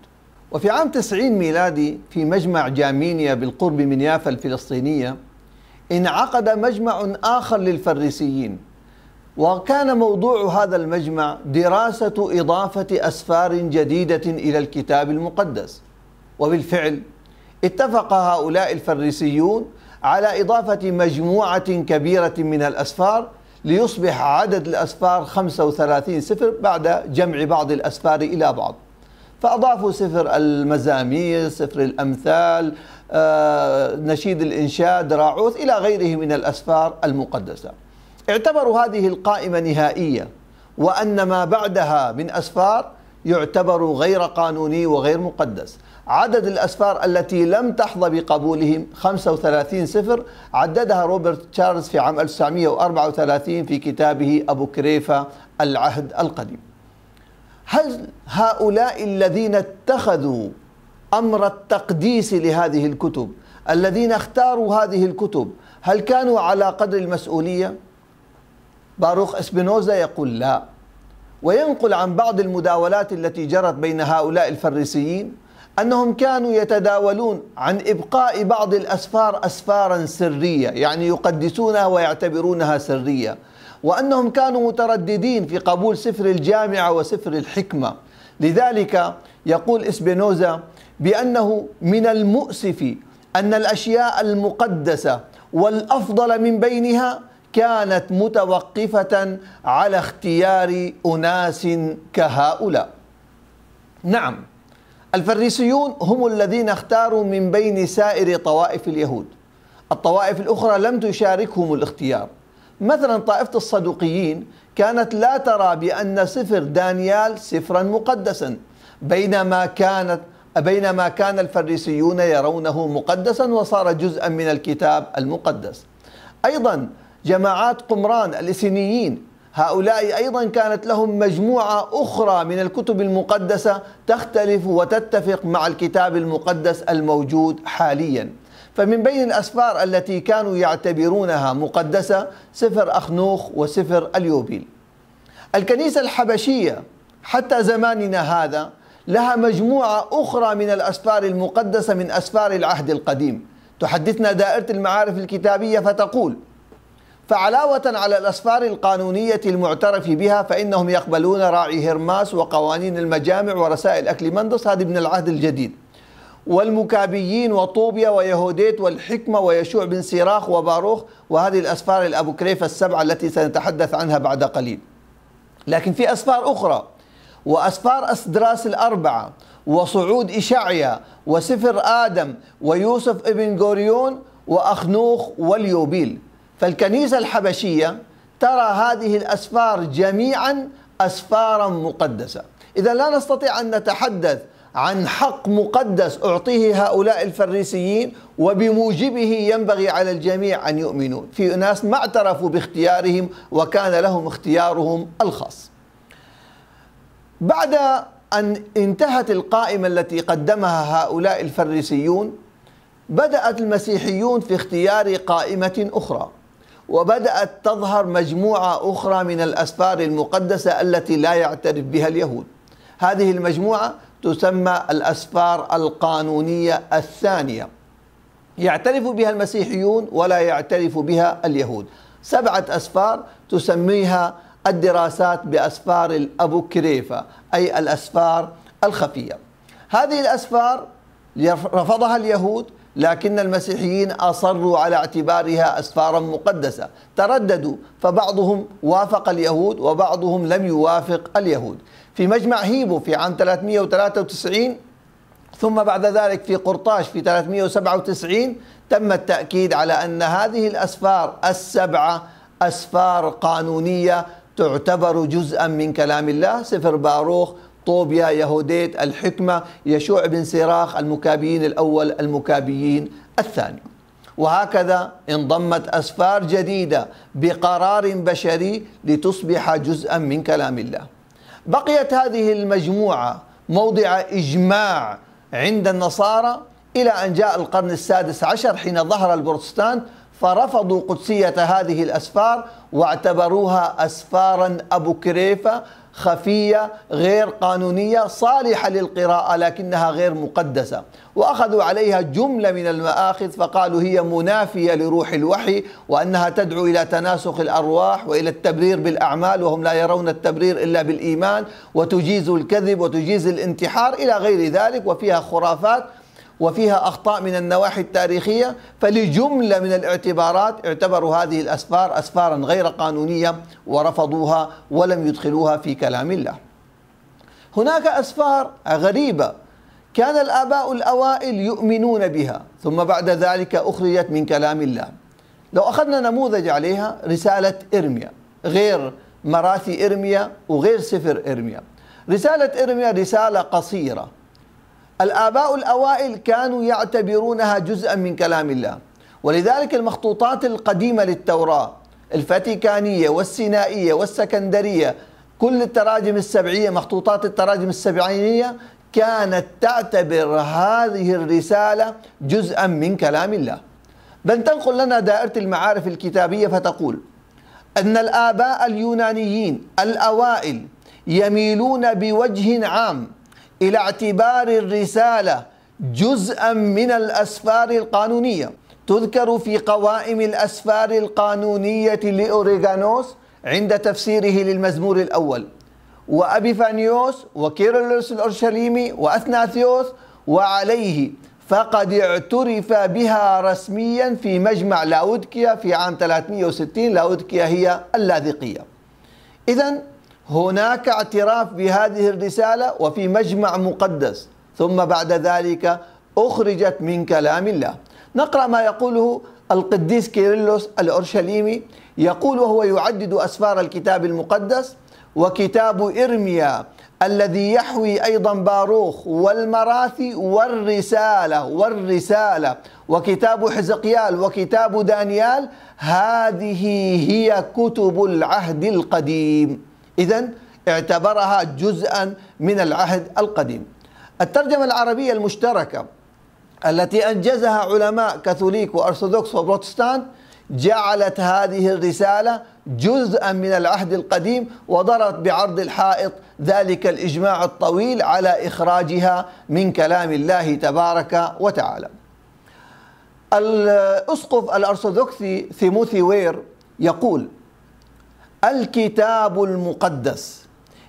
وفي عام 90 ميلادي في مجمع جامينيا بالقرب من يافا الفلسطينية انعقد مجمع آخر للفريسيين وكان موضوع هذا المجمع دراسة إضافة أسفار جديدة إلى الكتاب المقدس وبالفعل اتفق هؤلاء الفريسيون على إضافة مجموعة كبيرة من الأسفار ليصبح عدد الأسفار 35 سفر بعد جمع بعض الأسفار إلى بعض فأضافوا سفر المزامير سفر الأمثال آه، نشيد الإنشاد راعوث إلى غيره من الأسفار المقدسة اعتبروا هذه القائمة نهائية وأن ما بعدها من أسفار يعتبر غير قانوني وغير مقدس عدد الأسفار التي لم تحظى بقبولهم 35 سفر عددها روبرت تشارلز في عام 1934 في كتابه أبو كريفة العهد القديم هل هؤلاء الذين اتخذوا أمر التقديس لهذه الكتب الذين اختاروا هذه الكتب هل كانوا على قدر المسؤوليه باروخ اسبينوزا يقول لا وينقل عن بعض المداولات التي جرت بين هؤلاء الفريسيين أنهم كانوا يتداولون عن إبقاء بعض الأسفار أسفارا سرية يعني يقدسونها ويعتبرونها سرية وأنهم كانوا مترددين في قبول سفر الجامعة وسفر الحكمة لذلك يقول إسبينوزا بأنه من المؤسف أن الأشياء المقدسة والأفضل من بينها كانت متوقفة على اختيار أناس كهؤلاء نعم الفريسيون هم الذين اختاروا من بين سائر طوائف اليهود الطوائف الأخرى لم تشاركهم الاختيار مثلا طائفة الصدوقيين كانت لا ترى بأن سفر دانيال سفرا مقدسا بينما كانت بينما كان الفريسيون يرونه مقدسا وصار جزءا من الكتاب المقدس أيضا جماعات قمران الإسينيين هؤلاء أيضا كانت لهم مجموعة أخرى من الكتب المقدسة تختلف وتتفق مع الكتاب المقدس الموجود حاليا فمن بين الأسفار التي كانوا يعتبرونها مقدسة سفر أخنوخ وسفر اليوبيل الكنيسة الحبشية حتى زماننا هذا لها مجموعة أخرى من الأسفار المقدسة من أسفار العهد القديم تحدثنا دائرة المعارف الكتابية فتقول فعلاوة على الأسفار القانونية المعترف بها فإنهم يقبلون راعي هرماس وقوانين المجامع ورسائل أكل مندس هذه من العهد الجديد والمكابيين وطوبيا ويهوديت والحكمة ويشوع بن سيراخ وباروخ وهذه الأسفار الأبو كريفة السبعة التي سنتحدث عنها بعد قليل لكن في أسفار أخرى وأسفار أسدراس الأربعة وصعود إشعيا وسفر آدم ويوسف ابن غوريون وأخنوخ واليوبيل فالكنيسة الحبشية ترى هذه الأسفار جميعا أسفارا مقدسة إذا لا نستطيع أن نتحدث عن حق مقدس أعطيه هؤلاء الفريسيين وبموجبه ينبغي على الجميع أن يؤمنوا في أناس ما اعترفوا باختيارهم وكان لهم اختيارهم الخاص بعد أن انتهت القائمة التي قدمها هؤلاء الفريسيون بدأت المسيحيون في اختيار قائمة أخرى وبدأت تظهر مجموعة أخرى من الأسفار المقدسة التي لا يعترف بها اليهود هذه المجموعة تسمى الأسفار القانونية الثانية يعترف بها المسيحيون ولا يعترف بها اليهود سبعة أسفار تسميها الدراسات بأسفار الأبوكريفة أي الأسفار الخفية هذه الأسفار رفضها اليهود لكن المسيحيين أصروا على اعتبارها أسفارا مقدسة ترددوا فبعضهم وافق اليهود وبعضهم لم يوافق اليهود في مجمع هيبو في عام 393 ثم بعد ذلك في قرطاش في 397 تم التأكيد على أن هذه الأسفار السبعة أسفار قانونية تعتبر جزءا من كلام الله سفر باروخ طوبيا يهوديت الحكمة يشوع بن سيراخ المكابيين الأول المكابيين الثاني وهكذا انضمت أسفار جديدة بقرار بشري لتصبح جزءا من كلام الله بقيت هذه المجموعة موضع إجماع عند النصارى إلى أن جاء القرن السادس عشر حين ظهر البروتستان فرفضوا قدسية هذه الأسفار واعتبروها أسفارا أبو كريفة خفية غير قانونية صالحة للقراءة لكنها غير مقدسة وأخذوا عليها جملة من المآخذ فقالوا هي منافية لروح الوحي وأنها تدعو إلى تناسخ الأرواح وإلى التبرير بالأعمال وهم لا يرون التبرير إلا بالإيمان وتجيز الكذب وتجيز الانتحار إلى غير ذلك وفيها خرافات وفيها أخطاء من النواحي التاريخية فلجملة من الاعتبارات اعتبروا هذه الأسفار أسفارا غير قانونية ورفضوها ولم يدخلوها في كلام الله هناك أسفار غريبة كان الآباء الأوائل يؤمنون بها ثم بعد ذلك أخرجت من كلام الله لو أخذنا نموذج عليها رسالة إرميا غير مراثي إرميا وغير سفر إرميا رسالة إرميا رسالة قصيرة الآباء الأوائل كانوا يعتبرونها جزءا من كلام الله ولذلك المخطوطات القديمة للتوراة الفاتيكانية والسينائية والسكندرية كل التراجم السبعية مخطوطات التراجم السبعينية كانت تعتبر هذه الرسالة جزءا من كلام الله بل تنقل لنا دائرة المعارف الكتابية فتقول أن الآباء اليونانيين الأوائل يميلون بوجه عام إلى اعتبار الرسالة جزءا من الأسفار القانونية تذكر في قوائم الأسفار القانونية لأوريغانوس عند تفسيره للمزمور الأول وأبيفانيوس وكيرلس الأورشليمي وأثناثيوس وعليه فقد اعترف بها رسميا في مجمع لاودكيا في عام 360 لاودكيا هي اللاذقية إذا هناك اعتراف بهذه الرسالة وفي مجمع مقدس ثم بعد ذلك أخرجت من كلام الله نقرأ ما يقوله القديس كيرلس الأورشليمي يقول وهو يعدد أسفار الكتاب المقدس وكتاب إرميا الذي يحوي أيضا باروخ والمراثي والرسالة والرسالة وكتاب حزقيال وكتاب دانيال هذه هي كتب العهد القديم إذا اعتبرها جزءا من العهد القديم الترجمة العربية المشتركة التي أنجزها علماء كاثوليك وأرثوذكس وبروتستانت جعلت هذه الرسالة جزءا من العهد القديم وضرت بعرض الحائط ذلك الإجماع الطويل على إخراجها من كلام الله تبارك وتعالى الأسقف الأرثوذكسي ثيموثي وير يقول الكتاب المقدس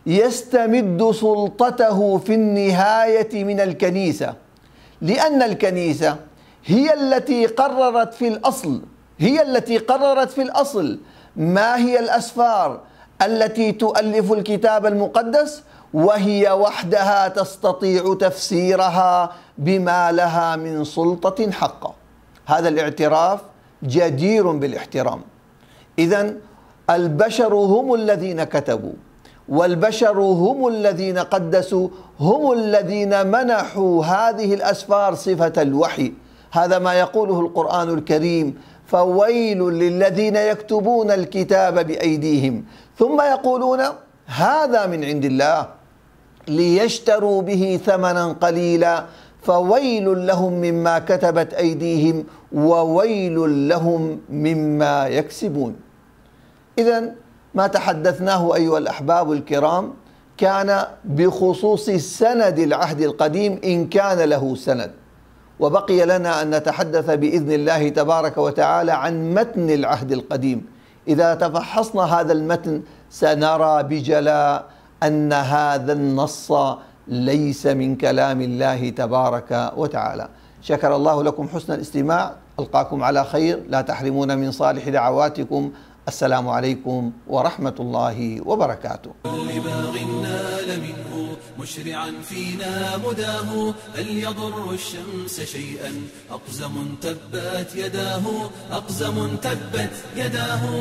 يستمد سلطته في النهايه من الكنيسه لان الكنيسه هي التي قررت في الاصل هي التي قررت في الاصل ما هي الاسفار التي تؤلف الكتاب المقدس وهي وحدها تستطيع تفسيرها بما لها من سلطه حقه هذا الاعتراف جدير بالاحترام اذا البشر هم الذين كتبوا والبشر هم الذين قدسوا هم الذين منحوا هذه الاسفار صفه الوحي هذا ما يقوله القران الكريم فويل للذين يكتبون الكتاب بايديهم ثم يقولون هذا من عند الله ليشتروا به ثمنا قليلا فويل لهم مما كتبت ايديهم وويل لهم مما يكسبون إذا ما تحدثناه أيها الأحباب الكرام كان بخصوص سند العهد القديم إن كان له سند وبقي لنا أن نتحدث بإذن الله تبارك وتعالى عن متن العهد القديم إذا تفحصنا هذا المتن سنرى بجلاء أن هذا النص ليس من كلام الله تبارك وتعالى شكر الله لكم حسن الاستماع ألقاكم على خير لا تحرمون من صالح دعواتكم السلام عليكم ورحمة الله وبركاته مشرعا فينا مداه هل يضر الشمس شيئا أقزم تبت يداه أقزم تبت يداه